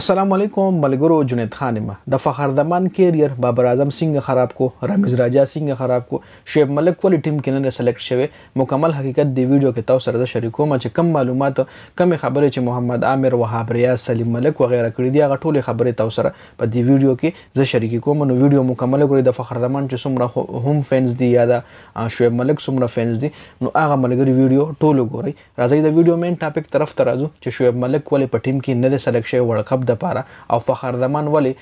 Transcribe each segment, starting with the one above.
السلام علیکم ملګرو جنید خان ما د فخر دمان کیریر بابر اعظم سنگ خراب کو رمیز راجا سنگ خراب کو شعیب ملک ولی ټیم کې نه سلیکټ شوه مکمل حقیقت دی ویډیو کې تاسو سره شریکو ما چې کم معلومات کم خبرې چې محمد عامر وهاب ریاض سلیم ملک وغیرہ کړی دی هغه ټول خبرې تاسو سره په دی ویډیو کې زه شریک کوم نو ویډیو مکمل کړئ د فخر دمان چې څومره هم فینز دی یا د شعیب ملک څومره فینز دی نو هغه ملګری ویډیو ټول وګورئ راځي د ویډیو مین ټاپک طرف ته راځو چې شعیب ملک ولی په ټیم کې نه سلیکټ شوی ورکب د پاره او فخر زمان ولی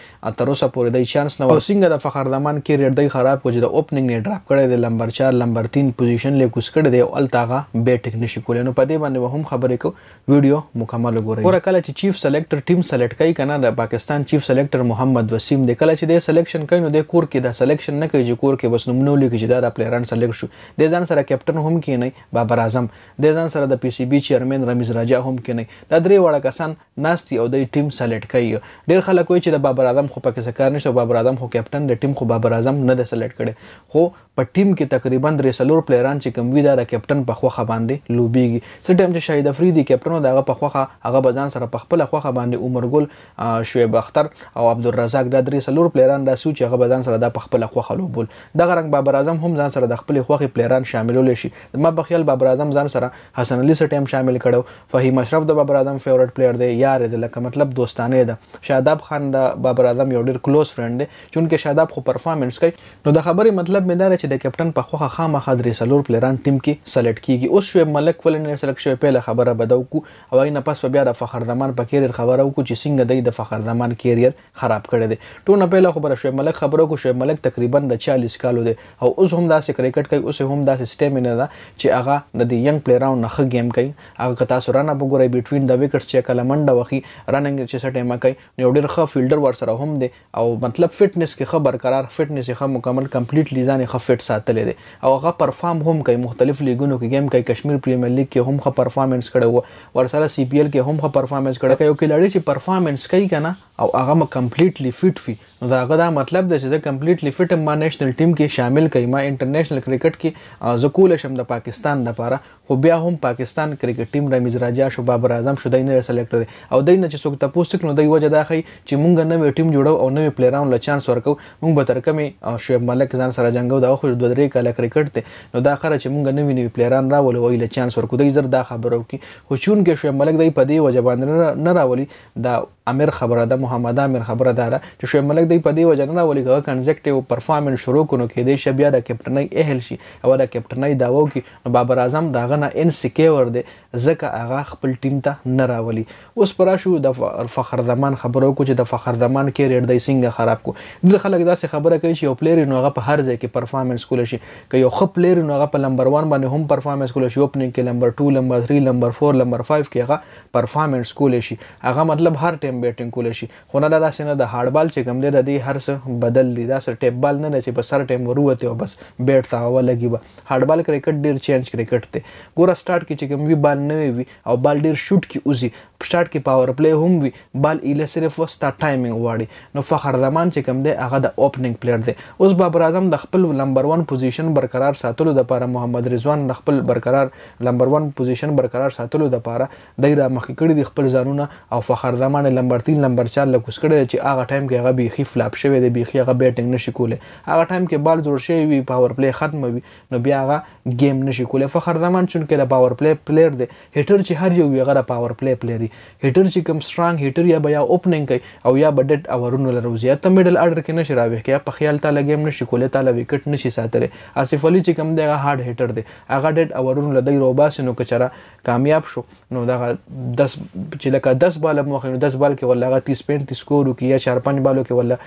تر اوسه پورې د چانس نه او څنګه د فخر زمان کې ریډ دی خراب کوجه د اوپننګ نه ډراپ کړي د لمبر 4 لمبر 3 پوزیشن له کوس کړي دی او التاغه بیټ نشي کولای نو په دې باندې هم خبرې کو ویډیو مکمل وګورئ ور کله چې چیف سلیکټر ټیم سلیکټ کوي کنه د پاکستان چیف سلیکټر محمد وسیم د کله چې د سلیکشن کوي نو د کور کې د سلیکشن نه کوي چې کور کې بس نمونه لیکي چې دا د پلیران سلیکټ شو د ځان سره کیپټن هم کې نه بابر اعظم د ځان سره د پی سی بی چیرمن رمیز راجا هم کې نه دا درې وړه کسان ناشتي او د ټیم سلیکټ سلیکټ کوي ډیر خلک وایي چې د بابر اعظم خو پکې څه کار نشته بابر اعظم خو کیپټن د ټیم خو بابر اعظم نه د سلیکټ کړي خو په ټیم کې تقریبا درې سلور پلیران چې کم وی دا د کیپټن په خوخه باندې لوبيږي څه ټیم چې شاهد افریدي کیپټن دغه په خوخه هغه بزان سره په خپل خوخه باندې عمر ګل شعیب اختر او عبدالرزاق دا درې سلور پلیران راسو چې هغه بزان سره د خپل خوخه لوبول دغه رنګ بابر اعظم هم ځان سره د خپل خوخه پلیران شاملول شي ما په خیال بابر اعظم ځان سره حسن علي سره ټیم شامل کړو فهیم اشرف د بابر اعظم فیورټ پلیئر دی یار دی لکه مطلب دوستان خاندانې ده شاداب خان د بابر اعظم یو ډیر کلوز فرند دی چونکه شاداب خو پرفارمنس کوي نو د خبرې مطلب مې دا چې د کیپټن په خوخه خامخا درې سلور پلیران ټیم کې سلیکټ کیږي اوس شویب ملک ولې نه سلیکټ شوی پیله خبره بدو کو او نه پس بیا د فخر زمان په کیریر خبره وکړو چې څنګه دی د فخر زمان کیریر خراب کړی دی ټونه پیله خبره شویب ملک خبرو کو شویب ملک تقریبا د 40 کالو دی او اوس هم داسې کرکټ کوي اوس هم داسې سټیمینه ده چې هغه د دې ینګ پلیرانو نه ښه ګیم کوي هغه که تاسو رانه وګورئ بیټوین د وکټس چې کله منډه وخی رننګ چې سټ ټیمه کوي یو ډېر ښه فیلډر ورسره هم دی او مطلب فټنس کې خبر قرار فټنس یې مکمل کمپلیټلی ځان یې فټ ساتلی دی او هغه پرفارم هم کوي مختلف لیګونو کې گیم کوي کشمیر پریمیر لیګ کې هم ښه پرفارمنس کړی و ورسره سی پی ایل کې هم ښه پرفارمنس کړی کوي یو کلاړي چې پرفارمنس کوي کنه او هغه کمپلیټلی فټ وي نو دا هغه دا مطلب دی چې زه کمپلیټلی فټ ما نېشنل ټیم کې شامل کړم ما انټرنیشنل کرکټ کې زه کول شم د پاکستان لپاره خو بیا هم پاکستان کرکټ ټیم رمیز راجا شوباب اعظم شو دای نه سلیکټر او دای نه چې څوک تاسو وسوک نو دوی وجه دا خي چې مونږ نوې ټیم جوړو او نوې پلیرانو له چانس ورکو مونږ به تر کمه شعیب ملک ځان سره جنگو دا خو دوه درې کاله کرکټ ته نو دا خره چې مونږ نوې نوې پلیران راول وای له چانس ورکو دوی زر دا خبرو کی خو چون کې شعیب ملک دوی په دې وجه باندې نه راولي دا امیر خبره ده محمد امیر خبره ده چې شعیب ملک دی په دې وجه نه راولي که کنزکټیو پرفارمنس شروع کونو کې دی شبیا د کیپټنۍ اهل شي او د کیپټنۍ داوو کې نو بابر اعظم داغه نه ان سکیور دی ځکه هغه خپل ټیم ته نه راولي اوس پر شو د فخر زمان خبرو کو چې د فخر زمان کې ریډ دی سنگ خراب کو ډیر خلک داسې خبره کوي چې یو پلیر نو هغه په هر ځای کې پرفارمنس کول شي که یو خپ پلیر نو هغه په نمبر 1 باندې هم پرفارمنس کول شي اوپننګ کې نمبر 2 نمبر 3 نمبر 4 نمبر 5 کې هغه پرفارمنس کول شي هغه مطلب هر ټیم بالینګ بیټینګ کول شي خو نه دا سينه د هارد بال چې کوم دی د دې هر څه بدل دي دا سر ټیپ بال نه نه چې په سر ټیم وروته او بس بیټ تا ولګي با هارد بال کرکټ ډیر چینج کرکټ ته ګوره سٹارټ کې چې کوم وی بال نه وي او بال ډیر شوټ کې اوزي سٹارټ کې پاور پلی هم وي بال اله صرف وستا ټایمینګ واړي نو فخر زمان چې کوم دی هغه د اوپننګ پلیر دی اوس بابر اعظم د خپل نمبر 1 پوزیشن برقرار ساتلو د لپاره محمد رضوان خپل برقرار نمبر 1 پوزیشن برقرار ساتلو د لپاره دایره مخکې کړی د خپل ځانونه او فخر زمان لم نمبر 3 نمبر 4 لکوس کړي چې هغه ټایم کې هغه بیخي فلاپ شوی دی بیخي هغه بیټینګ نشي کوله هغه ټایم کې بال جوړ شوی وي پاور پلی ختم وي نو بیا هغه گیم نشي کوله فخر زمان چون کې د پاور پلی پلیئر دی هیټر چې هر یو هغه د پاور پلی پلیری هیټر چې کم سترانګ هیټر یا بیا اوپننګ کوي او یا بډټ اورونو لروزیه ته میډل آرډر کې نشي راوي کې په خیال تعالی گیم نشي کوله تعالی وکټ نشي ساتره اسف علي چې کم دی هغه هارد هیټر دی هغه ډډ اورونو لدی روباس نو کچره کامیاب شو نو دا 10 چې لکه 10 بال مخې نو 10 بال کې ولا هغه 30 پینټ سکور وکي یا 4 5 بالو کې ولا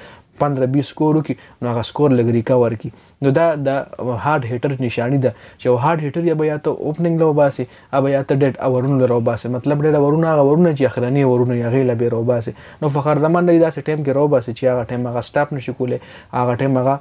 15 20 سکور وکي نو هغه سکور لګري کا ورکی نو دا د هارد هټر نشانی ده چې هارد هټر یا بیا ته اوپننګ لو باسي اب یا ته ډټ اورون لرو باسي مطلب ډټ اورون هغه ورونه چې اخرنی ورونه یا غیله به رو باسي نو فخر زمان دا ټیم کې رو باسي چې هغه ټیم هغه سٹاپ نشي کولای هغه ټیم هغه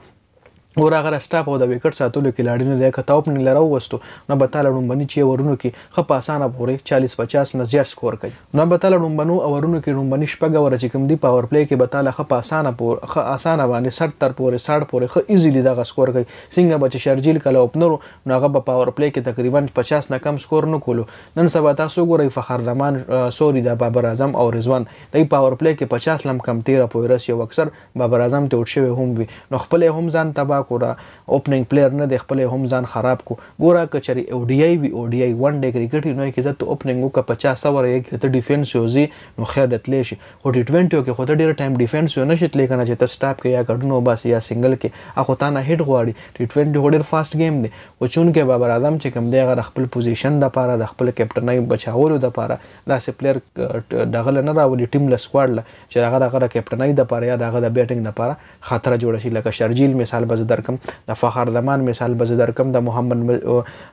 اور هغه سټاپ او د وکټ ساتلو کې لاړینو د کتاب اوپننګ لره وستو نو به تعالی لومبني چې ورونو کې خپ اسانه پورې 40 50 نه زیات سکور کوي نو به تعالی لومبنو او ورونو کې لومبني شپږ ور چې کوم دی پاور پلی کې به تعالی خپ اسانه پور خ اسانه باندې 60 تر پورې 60 پورې خ ایزیلی دغه سکور کوي څنګه به چې شرجیل کله اوپنر نو هغه به پاور پلی کې تقریبا 50 نه کم سکور نه کولو نن سبا تاسو ګورئ فخر زمان سوري د بابر اعظم او رضوان د پاور پلی کې 50 لم کم 13 پورې یو اکثر بابر اعظم ته ورشوي هم وي نو خپل هم ځان تبا خورا اوپننګ پلیر نه د خپل هم ځان خراب کو ګوره کچري او ډي اي وي او ډي اي 1 ډے کرکټ نو کې زته اوپننګ وک 50 اوور یې ته ډیفنس یوزي نو خیر دتلی شي خو ټي 20 کې خو ته ډیر ټایم ډیفنس یو نشي تل کنه چې ته سټاپ کې یا ګډنو بس یا سنگل کې اخو تا نه هټ غواړي ټي 20 ډیر فاست گیم دی او چون کې بابر اعظم چې کوم دی غره خپل پوزیشن د پاره د خپل کیپټنۍ بچاولو د پاره داسې پلیر دغه نه راولي ټیم له سکواډ له چې هغه دغه کیپټنۍ د پاره یا دغه د بیټینګ د پاره خطر جوړ شي لکه شرجیل مثال بز درکم د فخر زمان مثال به درکم د محمد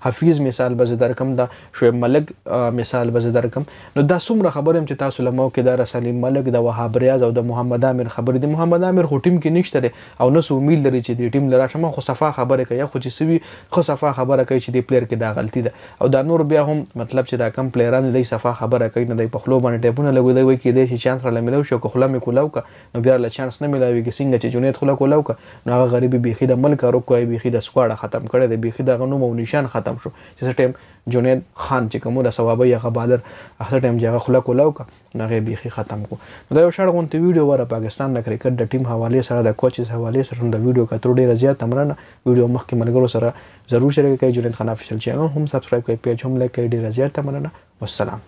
حفیظ مثال به درکم د شعیب ملک مثال به درکم نو دا څومره خبرم چې تاسو لمو کې د رسالیم ملک د وهاب ریاض او د محمد عامر خبرې د محمد عامر هټیم کې نشته او نو امید لري چې د ټیم لرا شمه خو صفه خبره کوي خو چې سوي خو صفه خبره کوي چې د پلیر کې دا غلطي ده او دا نور بیا هم مطلب چې دا کم پلیران دی صفه خبره کوي نه دی په خلو باندې ټیپونه لګوي دی وای کې دی چې چانس را لملو شو خو خلمه کولاو کا نو بیا له چانس نه ملاوي کې څنګه چې جونیت خلک کولاو کا نو هغه غریبي بيخي بیخي د ملک اروکوای بیخي د سکواډه ختم کړي د بیخي د غنوم او نشان ختم شو چې ټیم جنید خان چې کومه د ثوابه یا غبادر اخر ټیم ځای خلا کولاو کا نغه بیخي ختم کو دا یو شړ غونټ ویډیو وره پاکستان د کرکټ د ټیم حواله سره د کوچز حواله سره د ویډیو کتر ډیر زیات تمرنه ویډیو مخکې ملګرو سره ضرور شریک کړئ جنید خان افیشل چینل هم سبسکرایب کړئ پیج هم لایک کړئ ډیر زیات تمرنه والسلام